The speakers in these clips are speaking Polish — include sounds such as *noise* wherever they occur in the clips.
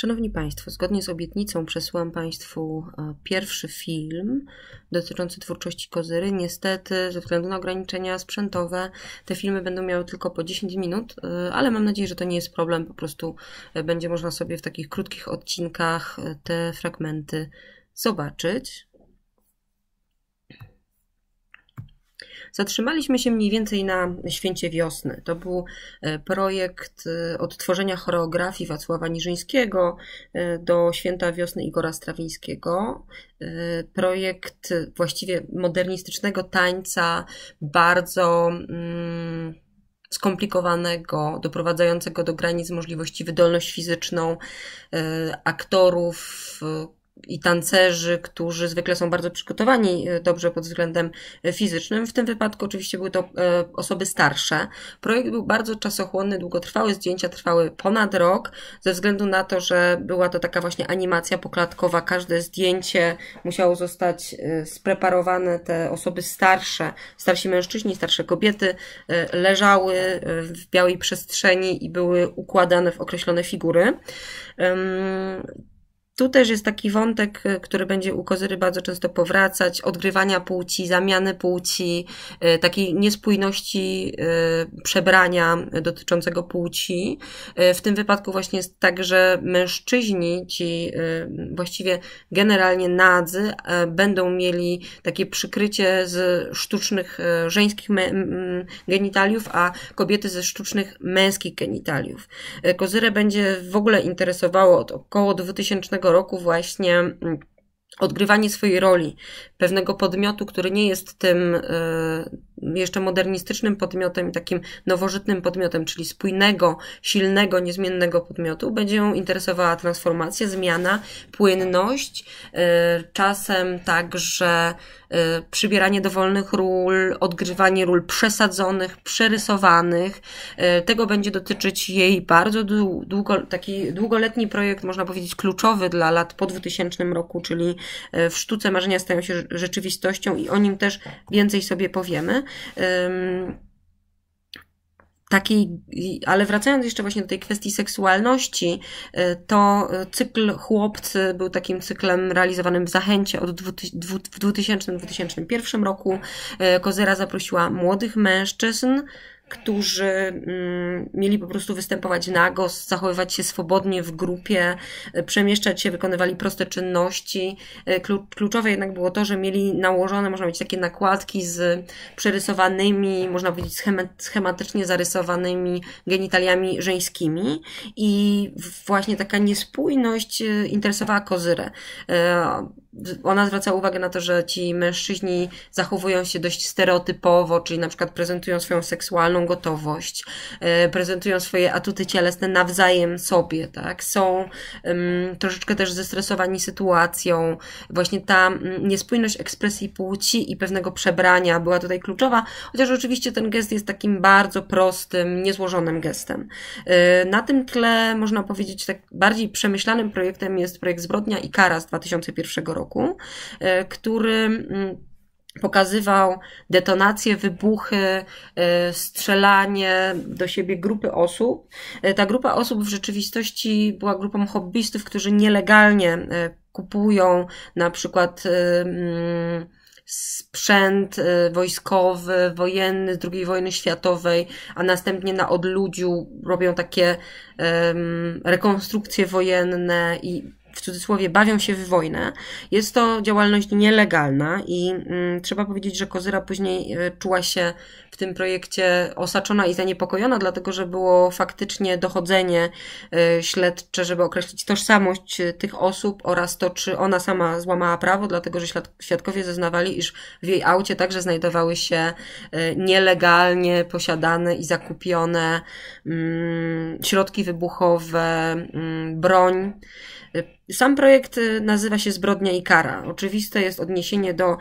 Szanowni Państwo, zgodnie z obietnicą przesyłam Państwu e, pierwszy film dotyczący twórczości Kozyry. Niestety, ze względu na ograniczenia sprzętowe, te filmy będą miały tylko po 10 minut, e, ale mam nadzieję, że to nie jest problem. Po prostu e, będzie można sobie w takich krótkich odcinkach te fragmenty zobaczyć. Zatrzymaliśmy się mniej więcej na Święcie Wiosny. To był e, projekt e, odtworzenia choreografii Wacława Niżyńskiego e, do Święta Wiosny Igora Strawińskiego. Projekt właściwie modernistycznego tańca, bardzo. Mm, skomplikowanego, doprowadzającego do granic możliwości wydolność fizyczną aktorów, i tancerzy, którzy zwykle są bardzo przygotowani e, dobrze pod względem e, fizycznym. W tym wypadku oczywiście były to e, osoby starsze. Projekt był bardzo czasochłonny, długotrwały, zdjęcia trwały ponad rok, ze względu na to, że była to taka właśnie animacja poklatkowa. Każde zdjęcie musiało zostać spreparowane. Te osoby starsze, starsi mężczyźni, starsze kobiety leżały w białej przestrzeni i były układane w określone figury. Tu też jest taki wątek, e, który będzie u Kozyry bardzo często powracać, odgrywania płci, zamiany płci, e, takiej niespójności e, przebrania dotyczącego płci. W tym wypadku właśnie jest tak, że mężczyźni, ci właściwie generalnie nadzy, będą mieli takie przykrycie z sztucznych żeńskich genitaliów, a kobiety ze sztucznych męskich genitaliów. Kozyrę będzie w ogóle interesowało od około 2000 roku właśnie mm, odgrywanie swojej roli, pewnego podmiotu, który nie jest tym y, jeszcze modernistycznym podmiotem, takim nowożytnym podmiotem, czyli spójnego, silnego, niezmiennego podmiotu, będzie ją interesowała transformacja, zmiana, płynność, y, czasem także y, przybieranie dowolnych ról, odgrywanie ról przesadzonych, przerysowanych. Tego będzie dotyczyć jej bardzo długo, taki długoletni projekt, można powiedzieć, kluczowy dla lat po 2000 roku, czyli E, w sztuce marzenia stają się rzeczywistością i o nim też więcej sobie powiemy. Takiej, ale wracając jeszcze właśnie do tej kwestii seksualności, e, to e, cykl Chłopcy był takim cyklem realizowanym w Zachęcie od w 2000-2001 roku. Kozera zaprosiła młodych mężczyzn, którzy mm, mieli po prostu występować nago, zachowywać się swobodnie w grupie, y, przemieszczać się, wykonywali proste czynności. Y, kluczowe jednak było to, że mieli nałożone, można powiedzieć, takie nakładki z przerysowanymi, można powiedzieć, schematycznie zarysowanymi genitaliami żeńskimi i właśnie taka niespójność y, interesowała Kozyrę ona zwraca uwagę na to, że ci mężczyźni zachowują się dość stereotypowo, czyli na przykład prezentują swoją seksualną gotowość, e, prezentują swoje atuty cielesne nawzajem sobie, tak? Są um, troszeczkę też zestresowani sytuacją. Właśnie ta niespójność ekspresji płci i pewnego przebrania była tutaj kluczowa, chociaż oczywiście ten gest jest takim bardzo prostym, niezłożonym gestem. E, na tym tle można powiedzieć, tak bardziej przemyślanym projektem jest projekt Zbrodnia i Kara z 2001 roku roku, e, który mm, pokazywał detonacje, wybuchy, e, strzelanie do siebie grupy osób. E, ta grupa osób w rzeczywistości była grupą hobbystów, którzy nielegalnie kupują na przykład mm, sprzęt wojskowy, wojenny z II wojny światowej, a następnie na odludziu robią takie rekonstrukcje wojenne i w cudzysłowie bawią się w wojnę. Jest to działalność nielegalna i mm, trzeba powiedzieć, że Kozyra później e, czuła się w tym projekcie osaczona i zaniepokojona, dlatego że było faktycznie dochodzenie e, śledcze, żeby określić tożsamość e, tych osób oraz to, czy ona sama złamała prawo, dlatego że świadkowie zeznawali, iż w jej aucie także znajdowały się nielegalnie posiadane i zakupione mm, środki wybuchowe, mm, broń sam projekt y, nazywa się Zbrodnia i kara. Oczywiste jest odniesienie do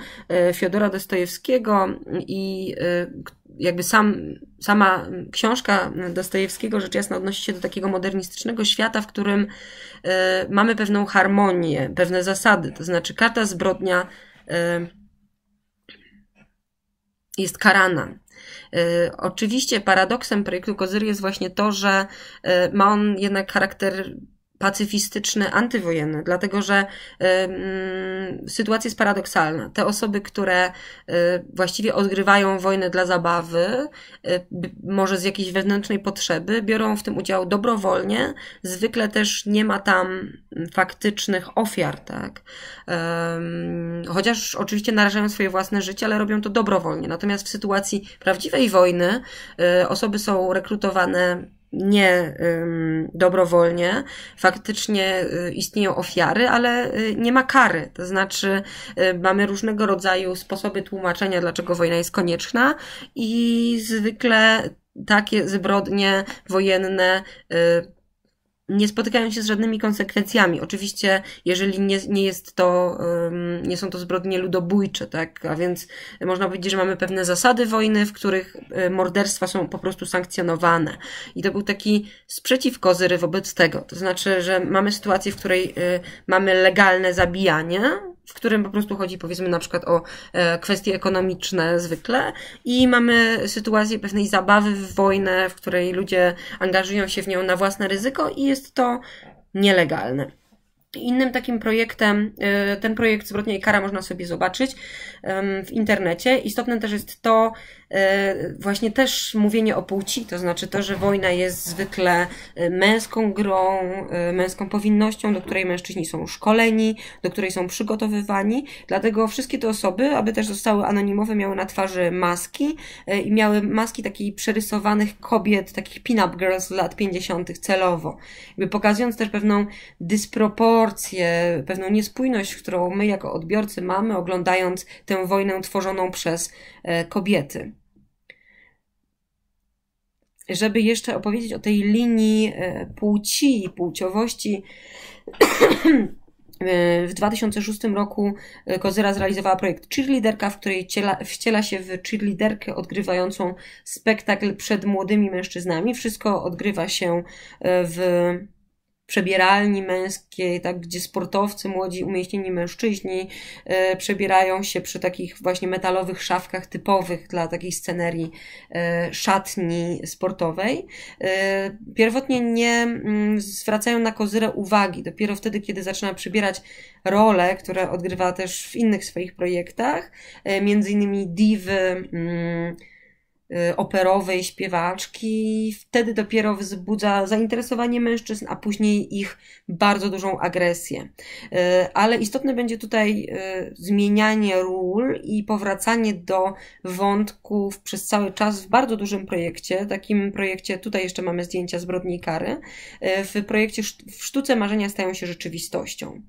y, Fiodora Dostojewskiego i y, jakby sam, sama książka Dostojewskiego rzecz jasna odnosi się do takiego modernistycznego świata, w którym mamy pewną harmonię, pewne zasady. To znaczy każda zbrodnia jest karana. Oczywiście paradoksem projektu Kozyr jest właśnie to, że ma on jednak charakter pacyfistyczny, antywojenny, dlatego że y, sytuacja jest paradoksalna. Te osoby, które y, właściwie odgrywają wojnę dla zabawy, y, może z jakiejś wewnętrznej potrzeby, biorą w tym udział dobrowolnie, zwykle też nie ma tam faktycznych ofiar, tak? chociaż oczywiście narażają swoje własne życie, ale robią to dobrowolnie. Natomiast w sytuacji prawdziwej wojny e, osoby są rekrutowane nie dobrowolnie. Faktycznie y, istnieją ofiary, ale y, nie ma kary. To znaczy, y, mamy różnego rodzaju sposoby tłumaczenia, dlaczego wojna jest konieczna, i zwykle takie zbrodnie wojenne nie spotykają się z żadnymi konsekwencjami. Oczywiście, jeżeli nie, nie jest to, nie są to zbrodnie ludobójcze, tak? A więc można powiedzieć, że mamy pewne zasady wojny, w których y, morderstwa są po prostu sankcjonowane. I to był taki sprzeciw Kozyry wobec tego. To znaczy, że mamy sytuację, w której y, mamy legalne zabijanie, w którym po prostu chodzi powiedzmy na przykład o e, kwestie ekonomiczne zwykle i mamy sytuację pewnej zabawy w wojnę, w której ludzie angażują się w nią na własne ryzyko i jest to nielegalne. Innym takim projektem, e, ten projekt Zbrodnia i Kara można sobie zobaczyć w internecie. Istotne też jest to, E, właśnie też mówienie o płci, to znaczy to, że wojna jest zwykle e, męską grą, e, męską powinnością, do której mężczyźni są szkoleni, do której są przygotowywani. Dlatego wszystkie te osoby, aby też zostały anonimowe, miały na twarzy maski i miały maski takiej przerysowanych kobiet, takich pin-up girls z lat 50. celowo. Jakby pokazując też pewną dysproporcję, pewną niespójność, którą my jako odbiorcy mamy, oglądając tę wojnę tworzoną przez kobiety żeby jeszcze opowiedzieć o tej linii e, płci i płciowości. *clears throat* E, w 2006 roku Kozyra e, zrealizowała projekt Cheerleaderka, w której wciela się w cheerleaderkę odgrywającą spektakl przed młodymi mężczyznami. Wszystko odgrywa się w przebieralni męskiej, tak, gdzie sportowcy, młodzi, umieśnieni mężczyźni e, przebierają się przy takich właśnie metalowych szafkach typowych dla takiej scenerii e, szatni sportowej. E, pierwotnie nie m, mm, zwracają na kozyrę uwagi. Dopiero wtedy, kiedy zaczyna przybierać role, które odgrywa też w innych swoich projektach, e, między innymi divy, m, mm, Y, operowej śpiewaczki, wtedy dopiero wzbudza zainteresowanie mężczyzn, a później ich bardzo dużą agresję. Y, ale istotne będzie tutaj y, zmienianie ról i powracanie do wątków przez cały czas w bardzo dużym projekcie, takim projekcie, tutaj jeszcze mamy zdjęcia zbrodni i kary, w projekcie w sztuce marzenia stają się rzeczywistością.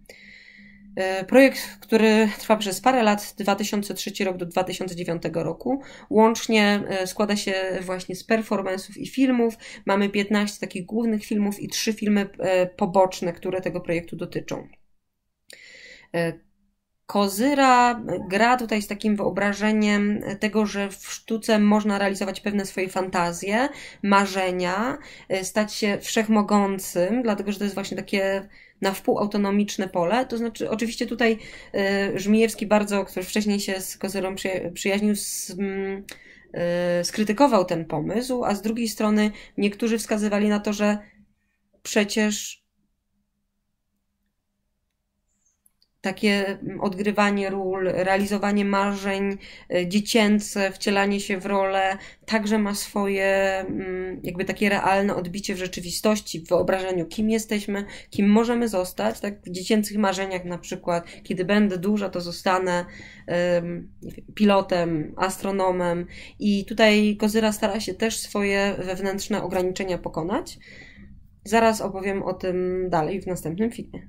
E, projekt, który trwa przez parę lat, 2003 rok do 2009 roku, łącznie e, składa się właśnie z performance'ów i filmów. Mamy 15 takich głównych filmów i 3 filmy e, poboczne, które tego projektu dotyczą. Kozyra gra tutaj z takim wyobrażeniem tego, że w sztuce można realizować pewne swoje fantazje, marzenia, y, stać się wszechmogącym, dlatego że to jest właśnie takie na wpół autonomiczne pole. To znaczy, oczywiście tutaj y, Żmijewski bardzo, który wcześniej się z Kozyrą przyjaźnił, z, mm, y, skrytykował ten pomysł, a z drugiej strony niektórzy wskazywali na to, że przecież takie mm, odgrywanie ról, realizowanie marzeń e, dziecięce, wcielanie się w rolę, także ma swoje mm, jakby takie realne odbicie w rzeczywistości, w wyobrażeniu, kim jesteśmy, kim możemy zostać, tak w dziecięcych marzeniach na przykład, kiedy będę duża, to zostanę um, pilotem, astronomem i tutaj Kozyra stara się też swoje wewnętrzne ograniczenia pokonać. Zaraz opowiem o tym dalej w następnym filmie.